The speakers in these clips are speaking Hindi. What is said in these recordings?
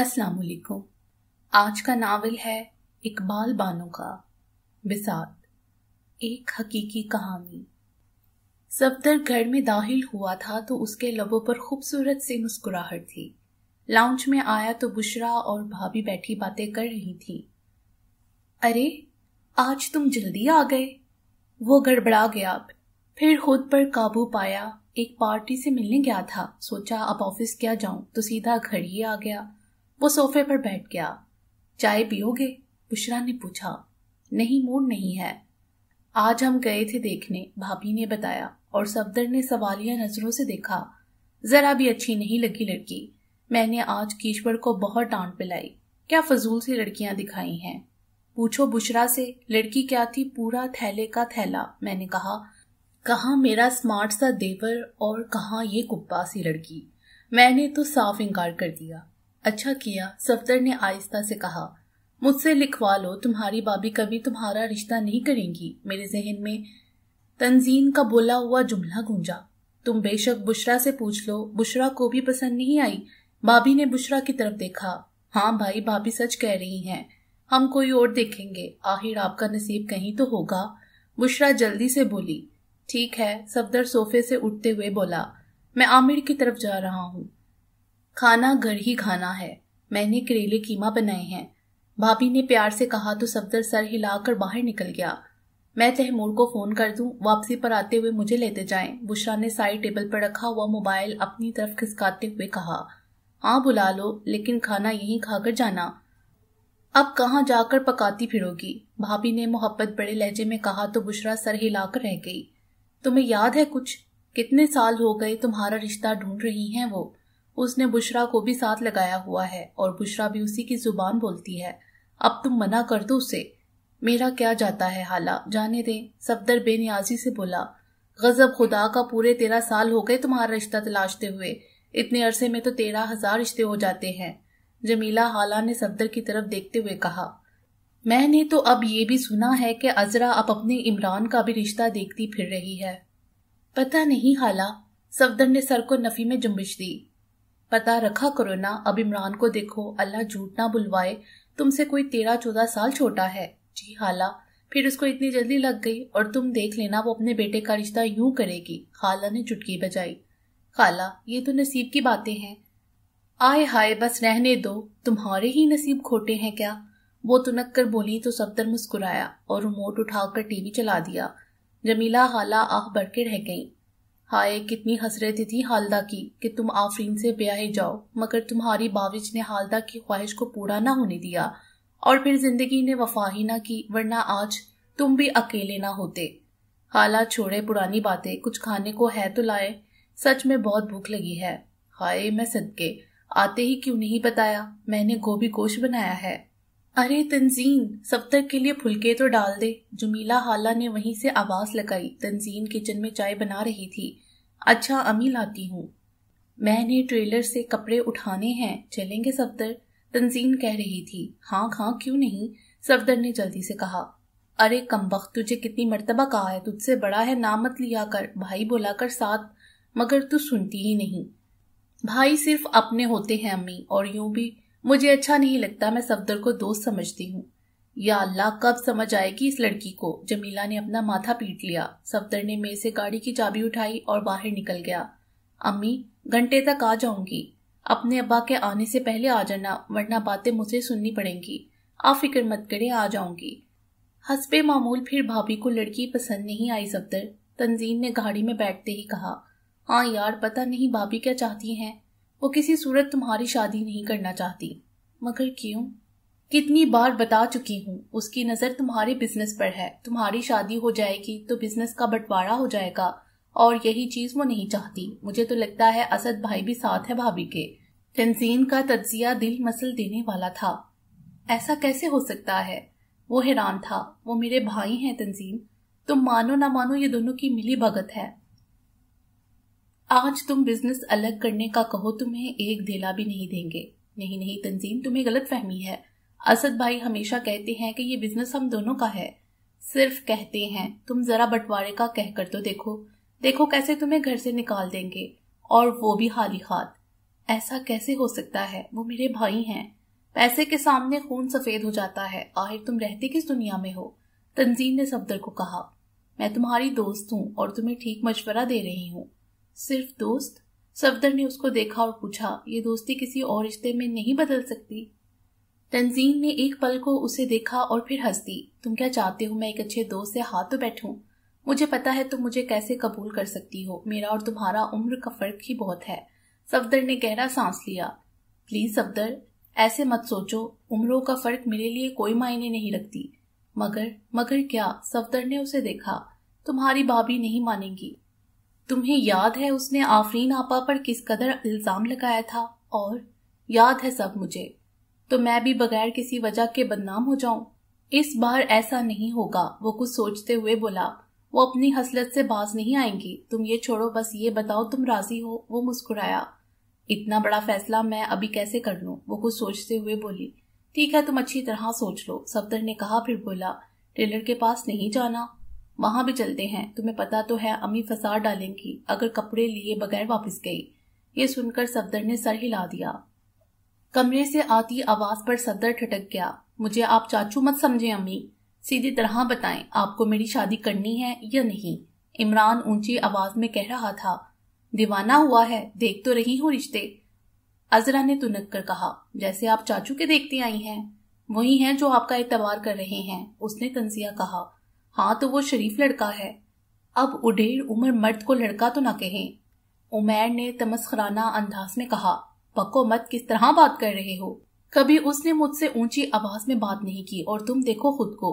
अस्सलाम वालेकुम आज का नावल है इकबाल बानो का बिसात एक हकीकी कहानी सफदर घर में दाखिल हुआ था तो उसके लबों पर खूबसूरत सी मुस्कुराहट थी लाउंज में आया तो बुशरा और भाभी बैठी बातें कर रही थी अरे आज तुम जल्दी आ गए वो गड़बड़ा गया फिर खुद पर काबू पाया एक पार्टी से मिलने गया था सोचा अब ऑफिस क्या जाऊं तो सीधा घर ही आ गया वो सोफे पर बैठ गया चाय पियोगे बुशरा ने पूछा नहीं मूड नहीं है आज हम गए थे देखने भाभी ने बताया और सफदर ने सवालिया नजरों से देखा जरा भी अच्छी नहीं लगी लड़की मैंने आज कीश्वर को बहुत डांट पिलाई क्या फजूल सी लड़कियां दिखाई हैं पूछो बुशरा से लड़की क्या थी पूरा थैले का थैला मैंने कहा कहा मेरा स्मार्ट सा देवर और कहा ये कुप्पा सी लड़की मैंने तो साफ इंकार कर दिया अच्छा किया सफदर ने आहिस्ता से कहा मुझसे लिखवा लो तुम्हारी बाबी कभी तुम्हारा रिश्ता नहीं करेंगी मेरे जहन में तंजीन का बोला हुआ जुमला गूंजा तुम बेशक बुशरा से पूछ लो बुशरा को भी पसंद नहीं आई भाभी ने बुशरा की तरफ देखा हाँ भाई भाभी सच कह रही हैं हम कोई और देखेंगे आखिर आपका नसीब कहीं तो होगा बुशरा जल्दी से बोली ठीक है सफदर सोफे से उठते हुए बोला मैं आमिर की तरफ जा रहा हूँ खाना घर ही खाना है मैंने करेले कीमा बनाए हैं भाभी ने प्यार से कहा तो सफदर सर हिलाकर बाहर निकल गया मैं तहमूर को फोन कर दूं वापसी पर आते हुए मुझे लेते जाएं बुशरा ने साइड टेबल पर रखा हुआ मोबाइल अपनी तरफ खिसकाते हुए कहा हाँ बुला लो लेकिन खाना यहीं खाकर जाना अब कहा जाकर पकाती फिरोगी भाभी ने मोहब्बत बड़े लहजे में कहा तो बुशरा सर हिलाकर रह गई तुम्हें याद है कुछ कितने साल हो गए तुम्हारा रिश्ता ढूंढ रही हैं वो उसने बुशरा को भी साथ लगाया हुआ है और बुशरा भी उसी की जुबान बोलती है अब तुम मना कर दो उसे मेरा क्या जाता है हाला जाने दे सफदर बेनियाजी से बोला गजब खुदा का पूरे तेरह साल हो गए तुम्हारा रिश्ता तलाशते हुए इतने अरसे में तो तेरह हजार रिश्ते हो जाते हैं जमीला हाला ने सफदर की तरफ देखते हुए कहा मैंने तो अब ये भी सुना है कि अजरा अब अपने इमरान का भी रिश्ता देखती फिर रही है पता नहीं हाला सफदर ने सर को नफी में जुम्बिश दी पता रखा करो ना अब इमरान को देखो अल्लाह झूठ ना बुलवाए तुमसे कोई तेरह चौदह साल छोटा है जी हाला फिर उसको इतनी जल्दी लग गई और तुम देख लेना वो अपने बेटे का रिश्ता यूं करेगी खाला ने चुटकी बजाई खाला ये तो नसीब की बातें हैं आए हाय बस रहने दो तुम्हारे ही नसीब खोटे हैं क्या वो तुनक तो कर बोली तो सफदर मुस्कुराया और रिमोट उठाकर टीवी चला दिया जमीला खाला आह बढ़ के रह गई हाय कितनी हसरत थी हालदा की कि तुम आफरीन से ब्याहे जाओ मगर तुम्हारी बाविज ने हालदा की ख्वाहिश को पूरा ना होने दिया और फिर जिंदगी ने वफा ही ना की वरना आज तुम भी अकेले ना होते हाला छोड़े पुरानी बातें कुछ खाने को है तो लाए सच में बहुत भूख लगी है हाय मैं सदके आते ही क्यों नहीं बताया मैंने गोभी गोश बनाया है अरे तंजीन सफदर के लिए फुलके तो डाल दे जुमीला हाला ने वहीं से आवाज लगाई तंजीन किचन में चाय बना रही थी अच्छा अमी लाती हूँ मैंने ट्रेलर से कपड़े उठाने हैं चलेंगे सफदर तंजीन कह रही थी हाँ हाँ क्यों नहीं सफदर ने जल्दी से कहा अरे कमबख्त तुझे कितनी मरतबा कहा है तुझसे बड़ा है ना मत लिया कर भाई बोला कर साथ मगर तू सुनती ही नहीं भाई सिर्फ अपने होते हैं अम्मी और यूं भी मुझे अच्छा नहीं लगता मैं सफदर को दोस्त समझती हूँ या अल्लाह कब समझ आएगी इस लड़की को जमीला ने अपना माथा पीट लिया सफदर ने मेरे से गाड़ी की चाबी उठाई और बाहर निकल गया अम्मी घंटे तक आ जाऊंगी अपने अब्बा के आने से पहले आ जाना वरना बातें मुझे सुननी पड़ेंगी आप फिक्र मत करें आ जाऊंगी हंसपे मामूल फिर भाभी को लड़की पसंद नहीं आई सफदर तंजीन ने गाड़ी में बैठते ही कहा हाँ यार पता नहीं भाभी क्या चाहती हैं वो किसी सूरत तुम्हारी शादी नहीं करना चाहती मगर क्यों कितनी बार बता चुकी हूँ उसकी नज़र तुम्हारे बिजनेस पर है तुम्हारी शादी हो जाएगी तो बिजनेस का बंटवारा हो जाएगा और यही चीज़ वो नहीं चाहती मुझे तो लगता है असद भाई भी साथ है भाभी के तंजीन का तजिया दिल मसल देने वाला था ऐसा कैसे हो सकता है वो हैरान था वो मेरे भाई हैं तंजीन तुम मानो ना मानो ये दोनों की मिली भगत है आज तुम बिजनेस अलग करने का कहो तुम्हें एक धेला भी नहीं देंगे नहीं नहीं तंजीम तुम्हें गलत फहमी है असद भाई हमेशा कहते हैं कि ये बिजनेस हम दोनों का है सिर्फ कहते हैं तुम जरा बंटवारे का कहकर तो देखो देखो कैसे तुम्हें घर से निकाल देंगे और वो भी हाली हाथ ऐसा कैसे हो सकता है वो मेरे भाई हैं पैसे के सामने खून सफेद हो जाता है आखिर तुम रहते किस दुनिया में हो तंजीम ने सफदर को कहा मैं तुम्हारी दोस्त हूँ और तुम्हें ठीक मशवरा दे रही हूँ सिर्फ दोस्त सफदर ने उसको देखा और पूछा ये दोस्ती किसी और रिश्ते में नहीं बदल सकती तंजीन ने एक पल को उसे देखा और फिर हंस दी तुम क्या चाहते हो मैं एक अच्छे दोस्त से हाथ तो बैठूं मुझे पता है तुम मुझे कैसे कबूल कर सकती हो मेरा और तुम्हारा उम्र का फर्क ही बहुत है सफदर ने गहरा सांस लिया प्लीज सफदर ऐसे मत सोचो उम्रों का फर्क मेरे लिए कोई मायने नहीं रखती मगर मगर क्या सफदर ने उसे देखा तुम्हारी भाभी नहीं मानेंगी तुम्हें याद है उसने आफरीन आपा पर किस कदर इल्ज़ाम लगाया था और याद है सब मुझे तो मैं भी बगैर किसी वजह के बदनाम हो जाऊं इस बार ऐसा नहीं होगा वो कुछ सोचते हुए बोला वो अपनी हसलत से बाज नहीं आएंगी तुम ये छोड़ो बस ये बताओ तुम राजी हो वो मुस्कुराया इतना बड़ा फैसला मैं अभी कैसे कर लू वो कुछ सोचते हुए बोली ठीक है तुम अच्छी तरह सोच लो सफदर ने कहा फिर बोला टेलर के पास नहीं जाना वहां भी चलते हैं तुम्हें पता तो है अम्मी फसार डालेंगी अगर कपड़े लिए बगैर वापस गई ये सुनकर सफदर ने सर हिला दिया कमरे से आती आवाज पर सफदर ठटक गया मुझे आप चाचू मत समझे अम्मी सीधी तरह बताएं आपको मेरी शादी करनी है या नहीं इमरान ऊंची आवाज में कह रहा था दीवाना हुआ है देख तो रही हूँ रिश्ते अजरा ने तुनक कर कहा जैसे आप चाचू के देखते आई हैं वही हैं जो आपका एतवार कर रहे हैं उसने तंजिया कहा हाँ तो वो शरीफ लड़का है अब उडेर उमर मर्द को लड़का तो ना कहें उमेर ने तमस्खराना अंदाज में कहा पको मत किस तरह बात कर रहे हो कभी उसने मुझसे ऊंची आवाज में बात नहीं की और तुम देखो खुद को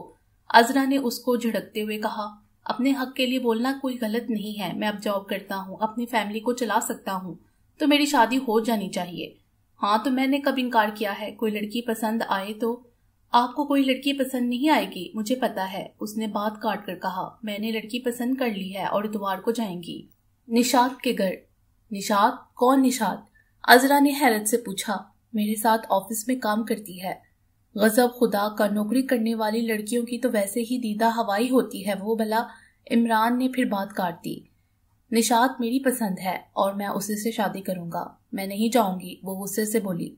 अजरा ने उसको झिड़कते हुए कहा अपने हक के लिए बोलना कोई गलत नहीं है मैं अब जॉब करता हूँ अपनी फैमिली को चला सकता हूँ तो मेरी शादी हो जानी चाहिए हाँ तो मैंने कब इनकार किया है कोई लड़की पसंद आए तो आपको कोई लड़की पसंद नहीं आएगी मुझे पता है उसने बात काट कर कहा मैंने लड़की पसंद कर ली है और इतवार को जाएंगी निशात के घर निशात कौन निशात अजरा ने हैरत से पूछा मेरे साथ ऑफिस में काम करती है गजब खुदा का नौकरी करने वाली लड़कियों की तो वैसे ही दीदा हवाई होती है वो भला इमरान ने फिर बात काट दी निशात मेरी पसंद है और मैं उसी से शादी करूंगा मैं नहीं जाऊंगी वो गुस्से से बोली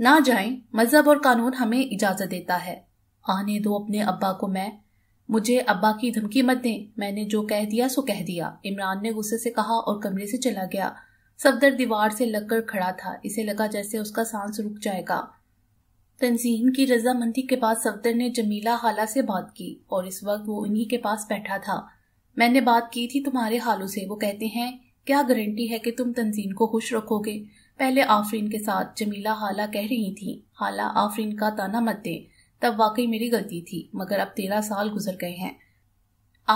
ना जाएं, मजहब और कानून हमें इजाजत देता है आने दो अपने अब्बा को मैं मुझे अब्बा की धमकी मत दें मैंने जो कह दिया सो कह दिया इमरान ने गुस्से से कहा और कमरे से चला गया सफदर दीवार से लगकर खड़ा था इसे लगा जैसे उसका सांस रुक जाएगा तनजीन की रजामंदी के बाद सफदर ने जमीला हाला से बात की और इस वक्त वो उन्हीं के पास बैठा था मैंने बात की थी तुम्हारे हालों से वो कहते हैं क्या गारंटी है कि तुम तनजीन को खुश रखोगे पहले आफरीन के साथ जमीला हाला कह रही थी हाला आफरीन का ताना मत दे तब वाकई मेरी गलती थी मगर अब तेरह साल गुजर गए हैं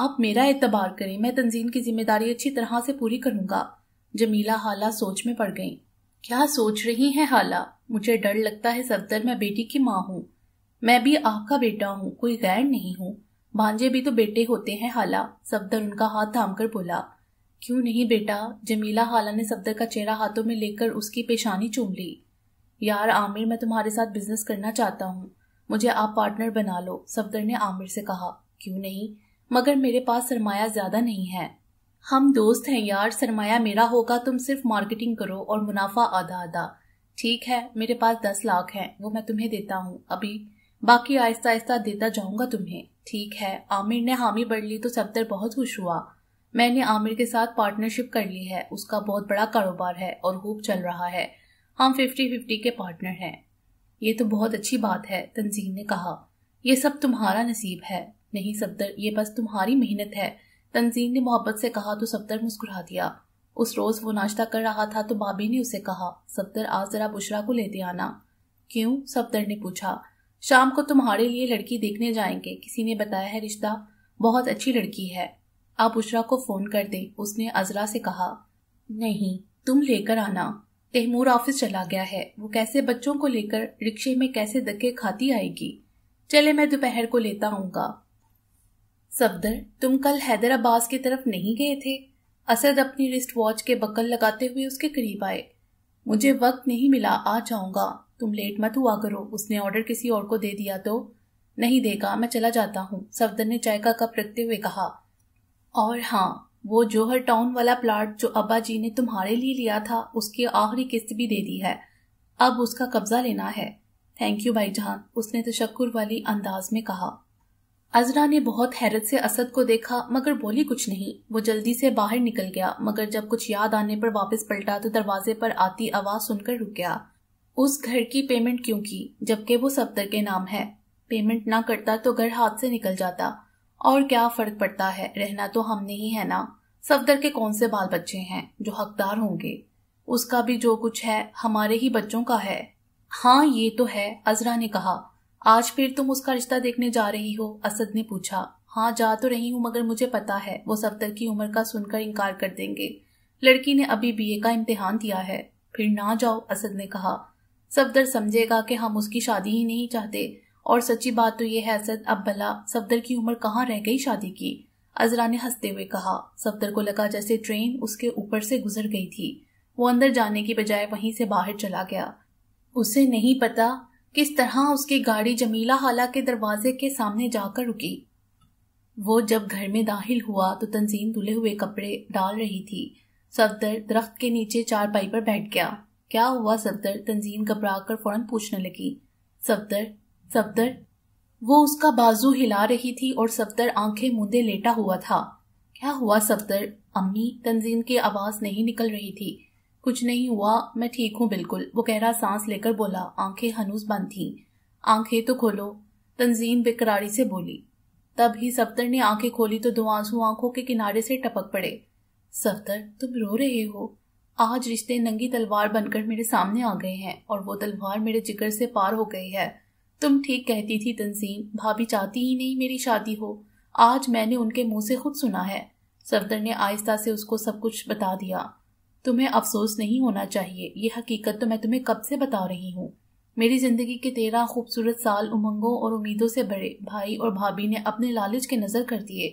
आप मेरा एतबार करें मैं तंजीन की जिम्मेदारी अच्छी तरह से पूरी करूंगा जमीला हाला सोच में पड़ गई क्या सोच रही हैं हाला मुझे डर लगता है सफदर मैं बेटी की माँ हूँ मैं भी आपका बेटा हूँ कोई गैर नहीं हूँ भांजे भी तो बेटे होते हैं हाला सफदर उनका हाथ थाम कर बोला क्यों नहीं बेटा जमीला हाला ने सफदर का चेहरा हाथों में लेकर उसकी पेशानी चूम ली यार आमिर मैं तुम्हारे साथ बिजनेस करना चाहता हूँ मुझे आप पार्टनर बना लो सफदर ने आमिर से कहा क्यों नहीं मगर मेरे पास सरमाया ज्यादा नहीं है हम दोस्त हैं यार सरमाया मेरा होगा तुम सिर्फ मार्केटिंग करो और मुनाफा आधा आधा ठीक है मेरे पास दस लाख है वो मैं तुम्हें देता हूँ अभी बाकी आहिस्ता आहिस्ता देता जाऊंगा तुम्हें ठीक है आमिर ने हामी बढ़ ली तो सफदर बहुत खुश हुआ मैंने आमिर के साथ पार्टनरशिप कर ली है उसका बहुत बड़ा कारोबार है और खूब चल रहा है हम फिफ्टी फिफ्टी के पार्टनर हैं ये तो बहुत अच्छी बात है तंजीम ने कहा ये सब तुम्हारा नसीब है नहीं सफदर ये बस तुम्हारी मेहनत है तंजीम ने मोहब्बत से कहा तो सफदर मुस्कुरा दिया उस रोज वो नाश्ता कर रहा था तो बाबी ने उसे कहा सफदर आज जरा बुशरा को लेते आना क्यों सफदर ने पूछा शाम को तुम्हारे लिए लड़की देखने जाएंगे किसी ने बताया है रिश्ता बहुत अच्छी लड़की है आप उशरा को फोन कर दें उसने अजरा से कहा नहीं तुम लेकर आना तहमूर ऑफिस चला गया है वो कैसे बच्चों को लेकर रिक्शे में कैसे धक्के खाती आएगी चले मैं दोपहर को लेता आऊंगा सफदर तुम कल हैदराबाद की तरफ नहीं गए थे असद अपनी रिस्ट वॉच के बकल लगाते हुए उसके करीब आए मुझे वक्त नहीं मिला आ जाऊंगा तुम लेट मत हुआ करो उसने ऑर्डर किसी और को दे दिया तो नहीं देगा मैं चला जाता हूँ सफदर ने चाय का कप रखते हुए कहा और हाँ वो जोहर टाउन वाला प्लाट जो अब्बा जी ने तुम्हारे लिए लिया था उसकी आखिरी किस्त भी दे दी है अब उसका कब्जा लेना है थैंक यू भाईजान उसने तशक्कुर वाली अंदाज में कहा अजरा ने बहुत हैरत से असद को देखा मगर बोली कुछ नहीं वो जल्दी से बाहर निकल गया मगर जब कुछ याद आने पर वापस पलटा तो दरवाजे पर आती आवाज सुनकर रुक गया उस घर की पेमेंट क्यों की जबकि वो सफदर के नाम है पेमेंट ना करता तो घर हाथ से निकल जाता और क्या फर्क पड़ता है रहना तो हमने ही है ना सफदर के कौन से बाल बच्चे हैं जो हकदार होंगे उसका भी जो कुछ है हमारे ही बच्चों का है हाँ ये तो है अजरा ने कहा आज फिर तुम उसका रिश्ता देखने जा रही हो असद ने पूछा हाँ जा तो रही हूँ मगर मुझे पता है वो सफदर की उम्र का सुनकर इनकार कर देंगे लड़की ने अभी बीए का इम्तिहान दिया है फिर ना जाओ असद ने कहा सफदर समझेगा कि हम उसकी शादी ही नहीं चाहते और सच्ची बात तो ये है असद अब भला सफदर की उम्र कहाँ रह गई शादी की अजरा ने हंसते हुए कहा सफदर को लगा जैसे ट्रेन उसके ऊपर से गुजर गई थी वो अंदर जाने की बजाय वहीं से बाहर चला गया उसे नहीं पता किस तरह उसकी गाड़ी जमीला हाला के दरवाजे के सामने जाकर रुकी वो जब घर में दाखिल हुआ तो तंजीन धुले हुए कपड़े डाल रही थी सफदर दरख्त के नीचे चारपाई पर बैठ गया क्या हुआ सफदर तंजीन घबरा कर फौरन पूछने लगी सफदर सफदर वो उसका बाजू हिला रही थी और सफदर आंखें मुंदे लेटा हुआ था क्या हुआ सफदर अम्मी तंजीन की आवाज नहीं निकल रही थी कुछ नहीं हुआ मैं ठीक हूँ बिल्कुल वो गहरा सांस लेकर बोला आंखें हनूस बंद थी आंखें तो खोलो तंजीन बेकरारी से बोली तब ही सफदर ने आंखें खोली तो दो आंसू आंखों के किनारे से टपक पड़े सफदर तुम रो रहे हो आज रिश्ते नंगी तलवार बनकर मेरे सामने आ गए हैं और वो तलवार मेरे जिगर से पार हो गई है तुम ठीक कहती थी तंजीम भाभी चाहती ही नहीं मेरी शादी हो आज मैंने उनके मुंह से खुद सुना है सफदर ने आहिस्ता से उसको सब कुछ बता दिया तुम्हें अफसोस नहीं होना चाहिए ये हकीकत तो मैं तुम्हें कब से बता रही हूँ मेरी जिंदगी के तेरह खूबसूरत साल उमंगों और उम्मीदों से भरे भाई और भाभी ने अपने लालच के नज़र कर दिए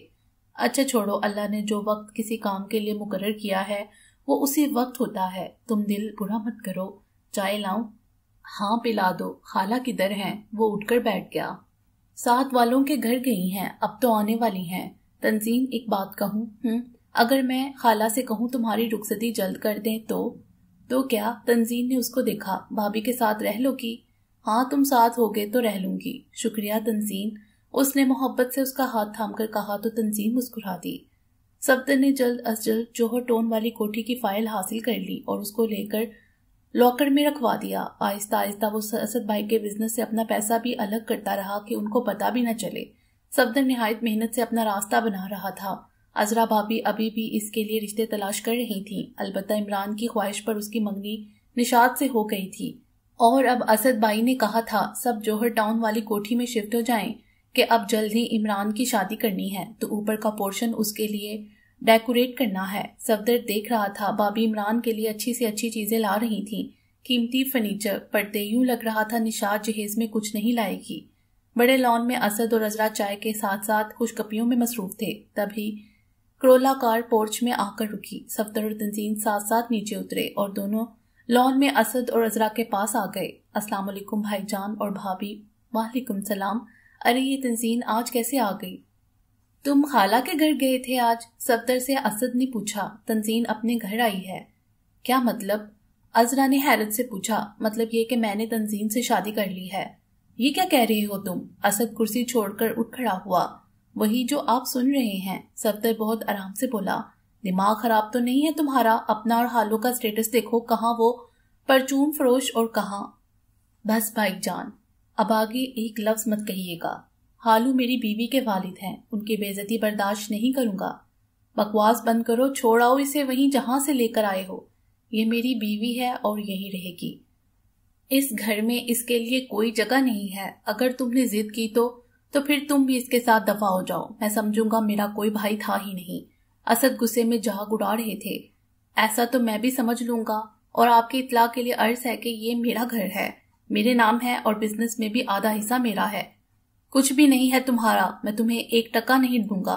अच्छा छोड़ो अल्लाह ने जो वक्त किसी काम के लिए मुकर किया है वो उसी वक्त होता है तुम दिल बुरा मत करो चाय लाऊं हाँ पिला दो खाला किधर है वो उठकर बैठ गया साथ वालों के घर गई हैं अब तो आने वाली हैं तंजीम एक बात कहूँ हम्म, अगर मैं खाला से कहूँ तुम्हारी रुखसती जल्द कर दें तो तो क्या तंजीम ने उसको देखा भाभी के साथ रह लोगी हाँ तुम साथ हो गए तो रह लूंगी शुक्रिया तंजीम उसने मोहब्बत से उसका हाथ थाम कर कहा तो तंजीम मुस्कुरा दी सफदर ने जल्द अज जल्द जोहर टोन वाली कोठी की फाइल हासिल कर ली और उसको लेकर लॉकर में रखवा दिया आहिस्ता आहिस्ता वो असद भाई के बिजनेस से अपना पैसा भी अलग करता रहा कि उनको पता भी न चले सफदर नहायत मेहनत से अपना रास्ता बना रहा था अजरा भाभी अभी भी इसके लिए रिश्ते तलाश कर रही थी अलबत् इमरान की ख्वाहिश पर उसकी मंगनी निषाद से हो गई थी और अब असद भाई ने कहा था सब जोहर टाउन वाली कोठी में शिफ्ट हो जाएं कि अब जल्द ही इमरान की शादी करनी है तो ऊपर का पोर्शन उसके लिए डेकोरेट करना है सफदर देख रहा था बाबी इमरान के लिए अच्छी से अच्छी चीज़ें ला रही थी कीमती फर्नीचर पर्दे यूं लग रहा था निशाद जहेज में कुछ नहीं लाएगी बड़े लॉन में असद और अजरा चाय के साथ साथ खुशकपियों में मसरूफ थे तभी क्रोला कार पोर्च में आकर रुकी सफदर और तंजीन साथ साथ नीचे उतरे और दोनों लॉन में असद और अजरा के पास आ गए असलम भाईजान और भाभी वालेकुम सलाम अरे ये तंजीन आज कैसे आ गई तुम खाला के घर गए थे आज सफदर से असद ने पूछा तंजीन अपने घर आई है क्या मतलब अजरा ने हैरत से पूछा मतलब ये कि मैंने तंजीन से शादी कर ली है ये क्या कह रहे हो तुम असद कुर्सी छोड़कर उठ खड़ा हुआ वही जो आप सुन रहे हैं सफदर बहुत आराम से बोला दिमाग खराब तो नहीं है तुम्हारा अपना और हालों का स्टेटस देखो कहा वो परचून फरोश और कहा बस भाई जान अब आगे एक लफ्ज मत कहिएगा हालू मेरी बीवी के वालिद हैं उनकी बेजती बर्दाश्त नहीं करूंगा बकवास बंद करो छोड़ाओ इसे वहीं जहां से लेकर आए हो ये मेरी बीवी है और यहीं रहेगी इस घर में इसके लिए कोई जगह नहीं है अगर तुमने जिद की तो तो फिर तुम भी इसके साथ दफा हो जाओ मैं समझूंगा मेरा कोई भाई था ही नहीं असद गुस्से में जहाग उड़ा रहे थे ऐसा तो मैं भी समझ लूंगा और आपकी इतला के लिए अर्ज है कि ये मेरा घर है मेरे नाम है और बिजनेस में भी आधा हिस्सा मेरा है कुछ भी नहीं है तुम्हारा मैं तुम्हें एक टका नहीं दूंगा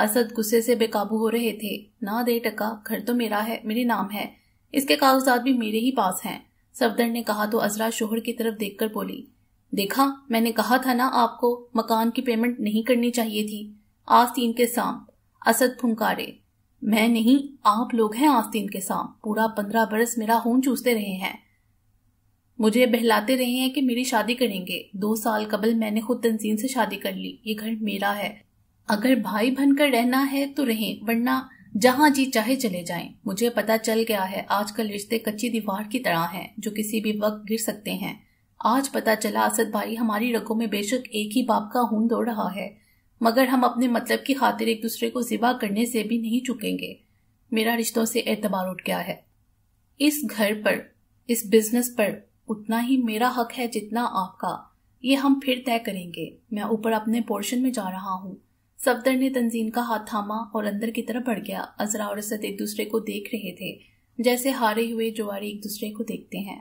असद गुस्से से बेकाबू हो रहे थे ना दे टका घर तो मेरा है मेरे नाम है इसके कागजात भी मेरे ही पास हैं सफदर ने कहा तो अजरा शोहर की तरफ देखकर बोली देखा मैंने कहा था ना आपको मकान की पेमेंट नहीं करनी चाहिए थी आस्तीन के साम असद फुंकारे मैं नहीं आप लोग हैं आस्तीन के साम पूरा पंद्रह बरस मेरा खून चूसते रहे हैं मुझे बहलाते रहे हैं कि मेरी शादी करेंगे दो साल कबल मैंने खुद तनजीन से शादी कर ली ये घर मेरा है अगर भाई बनकर रहना है तो रहें वरना जहां जी चाहे चले जाएं मुझे पता चल गया है आजकल रिश्ते कच्ची दीवार की तरह हैं जो किसी भी वक्त गिर सकते हैं आज पता चला असद भाई हमारी रगों में बेशक एक ही बाप का हूं दौड़ रहा है मगर हम अपने मतलब की खातिर एक दूसरे को जिबा करने से भी नहीं चुकेंगे मेरा रिश्तों से एतबार उठ गया है इस घर पर इस बिजनेस पर उतना ही मेरा हक है जितना आपका ये हम फिर तय करेंगे मैं ऊपर अपने पोर्शन में जा रहा हूँ सफदर ने तंजीन का हाथ थामा और अंदर की तरफ बढ़ गया अजरा और असद एक दूसरे को देख रहे थे जैसे हारे हुए जुआरी एक दूसरे को देखते हैं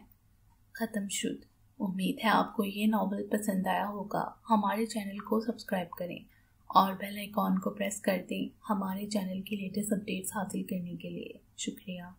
ख़त्म शुद्ध उम्मीद है आपको ये नावल पसंद आया होगा हमारे चैनल को सब्सक्राइब करें और बेल आइकॉन को प्रेस कर दें हमारे चैनल की लेटेस्ट अपडेट्स हासिल करने के लिए शुक्रिया